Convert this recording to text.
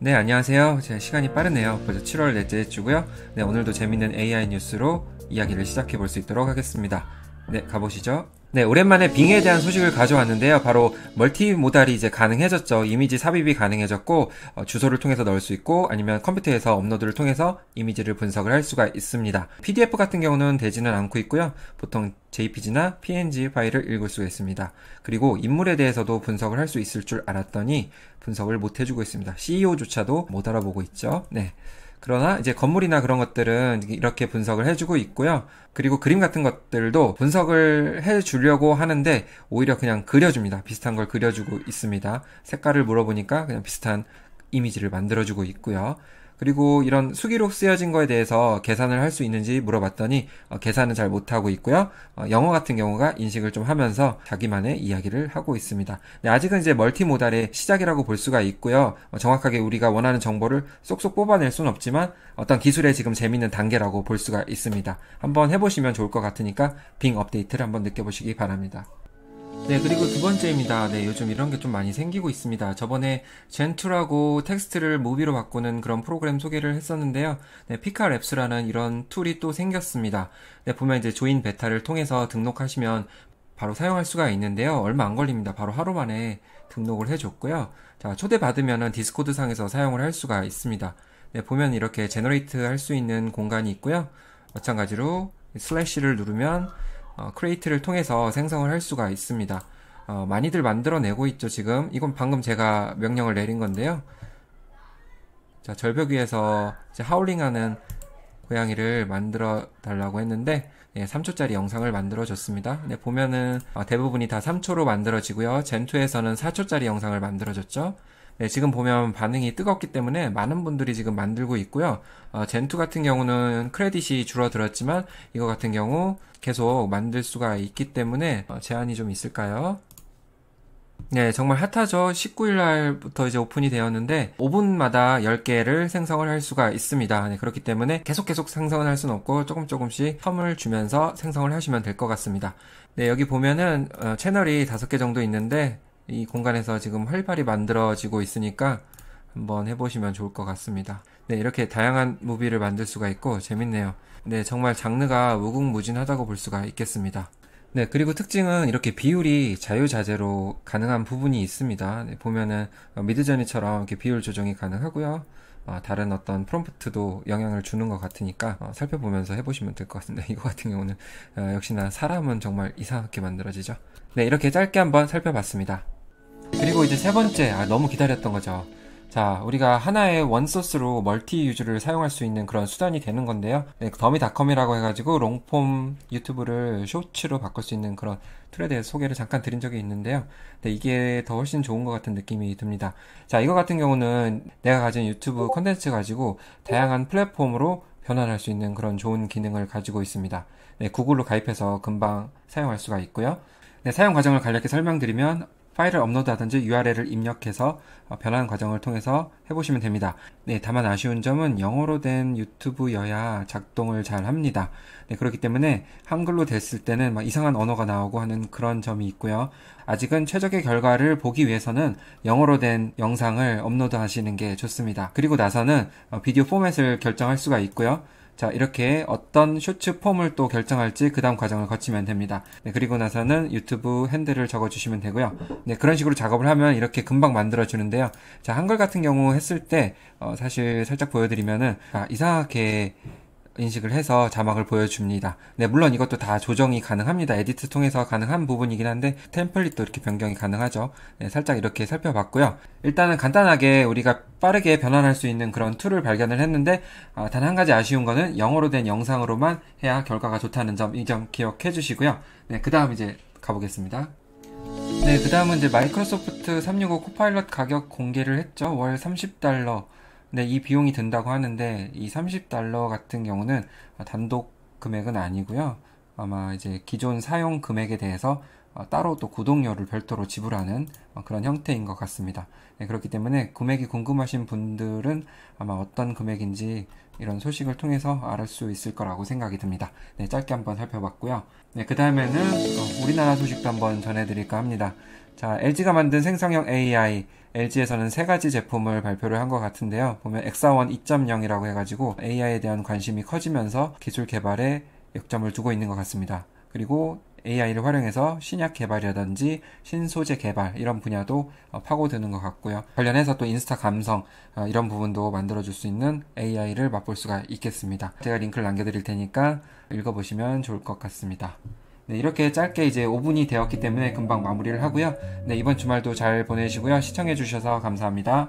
네, 안녕하세요. 제 시간이 빠르네요. 벌써 7월 넷째 주고요. 네, 오늘도 재밌는 AI 뉴스로 이야기를 시작해 볼 수 있도록 하겠습니다. 네, 가보시죠. 네, 오랜만에 빙에 대한 소식을 가져왔는데요. 바로 멀티모달이 이제 가능해졌죠. 이미지 삽입이 가능해졌고 어, 주소를 통해서 넣을 수 있고 아니면 컴퓨터에서 업로드를 통해서 이미지를 분석을 할 수가 있습니다. PDF 같은 경우는 되지는 않고 있고요. 보통 JPG나 PNG 파일을 읽을 수 있습니다. 그리고 인물에 대해서도 분석을 할 수 있을 줄 알았더니 분석을 못 해주고 있습니다. CEO조차도 못 알아보고 있죠. 네. 그러나 이제 건물이나 그런 것들은 이렇게 분석을 해주고 있고요. 그리고 그림 같은 것들도 분석을 해주려고 하는데 오히려 그냥 그려줍니다. 비슷한 걸 그려주고 있습니다. 색깔을 물어보니까 그냥 비슷한 이미지를 만들어주고 있고요. 그리고 이런 수기로 쓰여진 거에 대해서 계산을 할 수 있는지 물어봤더니 어, 계산은 잘 못하고 있고요. 어, 영어 같은 경우가 인식을 좀 하면서 자기만의 이야기를 하고 있습니다. 네, 아직은 이제 멀티모달의 시작이라고 볼 수가 있고요. 어, 정확하게 우리가 원하는 정보를 쏙쏙 뽑아낼 수는 없지만 어떤 기술의 지금 재밌는 단계라고 볼 수가 있습니다. 한번 해보시면 좋을 것 같으니까 빙 업데이트를 한번 느껴보시기 바랍니다. 네, 그리고 두 번째입니다. 네, 요즘 이런 게 좀 많이 생기고 있습니다. 저번에 젠툴라고 텍스트를 모비로 바꾸는 그런 프로그램 소개를 했었는데요. 네, 피카랩스라는 이런 툴이 또 생겼습니다. 네, 보면 이제 조인 베타를 통해서 등록하시면 바로 사용할 수가 있는데요. 얼마 안 걸립니다. 바로 하루 만에 등록을 해줬고요. 자, 초대받으면은 디스코드 상에서 사용을 할 수가 있습니다. 네, 보면 이렇게 제너레이트 할 수 있는 공간이 있고요. 마찬가지로 슬래시를 누르면 어, 크레이트를 통해서 생성을 할 수가 있습니다. 어, 많이들 만들어내고 있죠 지금 이건 방금 제가 명령을 내린 건데요 자 절벽 위에서 하울링하는 고양이를 만들어 달라고 했는데 네, 예, 3초짜리 영상을 만들어 줬습니다 네, 보면은 어, 대부분이 다 3초로 만들어지고요 젠투에서는 4초짜리 영상을 만들어 줬죠 네, 지금 보면 반응이 뜨겁기 때문에 많은 분들이 지금 만들고 있고요. 어, 젠투 같은 경우는 크레딧이 줄어들었지만 이거 같은 경우 계속 만들 수가 있기 때문에 어, 제한이 좀 있을까요? 네, 정말 핫하죠. 19일 날부터 이제 오픈이 되었는데 5분마다 10개를 생성을 할 수가 있습니다. 네, 그렇기 때문에 계속 계속 생성을 할 수는 없고 조금 조금씩 텀을 주면서 생성을 하시면 될 것 같습니다. 네, 여기 보면은 어, 채널이 5개 정도 있는데 이 공간에서 지금 활발히 만들어지고 있으니까 한번 해보시면 좋을 것 같습니다. 네, 이렇게 다양한 무비를 만들 수가 있고 재밌네요. 네, 정말 장르가 무궁무진하다고 볼 수가 있겠습니다. 네, 그리고 특징은 이렇게 비율이 자유자재로 가능한 부분이 있습니다. 네, 보면은 어, 미드저니처럼 이렇게 비율 조정이 가능하고요. 어, 다른 어떤 프롬프트도 영향을 주는 것 같으니까 어, 살펴보면서 해보시면 될 것 같은데 이거 같은 경우는 어, 역시나 사람은 정말 이상하게 만들어지죠. 네, 이렇게 짧게 한번 살펴봤습니다. 그리고 이제 세 번째, 아, 너무 기다렸던 거죠. 자, 우리가 하나의 원소스로 멀티 유즈를 사용할 수 있는 그런 수단이 되는 건데요. 네, 더미닷컴이라고 해가지고 롱폼 유튜브를 쇼츠로 바꿀 수 있는 그런 툴에 대해서 소개를 잠깐 드린 적이 있는데요. 네, 이게 더 훨씬 좋은 것 같은 느낌이 듭니다. 자, 이거 같은 경우는 내가 가진 유튜브 컨텐츠 가지고 다양한 플랫폼으로 변환할 수 있는 그런 좋은 기능을 가지고 있습니다. 네, 구글로 가입해서 금방 사용할 수가 있고요. 네, 사용 과정을 간략히 설명드리면 파일을 업로드하든지 URL을 입력해서 어, 변환 과정을 통해서 해보시면 됩니다. 네, 다만 아쉬운 점은 영어로 된 유튜브여야 작동을 잘 합니다. 네, 그렇기 때문에 한글로 됐을 때는 막 이상한 언어가 나오고 하는 그런 점이 있고요. 아직은 최적의 결과를 보기 위해서는 영어로 된 영상을 업로드 하시는 게 좋습니다. 그리고 나서는 어, 비디오 포맷을 결정할 수가 있고요. 자, 이렇게 어떤 쇼츠 폼을 또 결정할지 그 다음 과정을 거치면 됩니다. 네, 그리고 나서는 유튜브 핸들을 적어주시면 되고요. 네, 그런 식으로 작업을 하면 이렇게 금방 만들어주는데요. 자, 한글 같은 경우 했을 때, 어, 사실 살짝 보여드리면은, 아, 이상하게 인식을 해서 자막을 보여줍니다. 네, 물론 이것도 다 조정이 가능합니다. 에디트 통해서 가능한 부분이긴 한데 템플릿도 이렇게 변경이 가능하죠. 네, 살짝 이렇게 살펴봤고요. 일단은 간단하게 우리가 빠르게 변환할 수 있는 그런 툴을 발견을 했는데 아, 단 한 가지 아쉬운 거는 영어로 된 영상으로만 해야 결과가 좋다는 점 이 점 기억해 주시고요. 네, 그 다음 이제 가보겠습니다. 네, 그 다음은 이제 마이크로소프트 365 코파일럿 가격 공개를 했죠. 월 30달러. 근이 네, 비용이 든다고 하는데 이 30달러 같은 경우는 단독 금액은 아니고요. 아마 이제 기존 사용 금액에 대해서 어, 따로 또 구독료를 별도로 지불하는 어, 그런 형태인 것 같습니다. 네, 그렇기 때문에 금액이 궁금하신 분들은 아마 어떤 금액인지 이런 소식을 통해서 알 수 있을 거라고 생각이 듭니다. 네, 짧게 한번 살펴봤고요. 네, 그 다음에는 어, 우리나라 소식도 한번 전해드릴까 합니다. 자, LG가 만든 생성형 AI, LG에서는 세 가지 제품을 발표를 한 것 같은데요. 보면 엑사원 2.0이라고 해가지고 AI에 대한 관심이 커지면서 기술 개발에 역점을 두고 있는 것 같습니다. 그리고 AI를 활용해서 신약 개발이라든지 신소재 개발 이런 분야도 어, 파고드는 것 같고요. 관련해서 또 인스타 감성 어, 이런 부분도 만들어줄 수 있는 AI를 맛볼 수가 있겠습니다. 제가 링크를 남겨드릴 테니까 읽어보시면 좋을 것 같습니다. 네, 이렇게 짧게 이제 5분이 되었기 때문에 금방 마무리를 하고요. 네, 이번 주말도 잘 보내시고요. 시청해주셔서 감사합니다.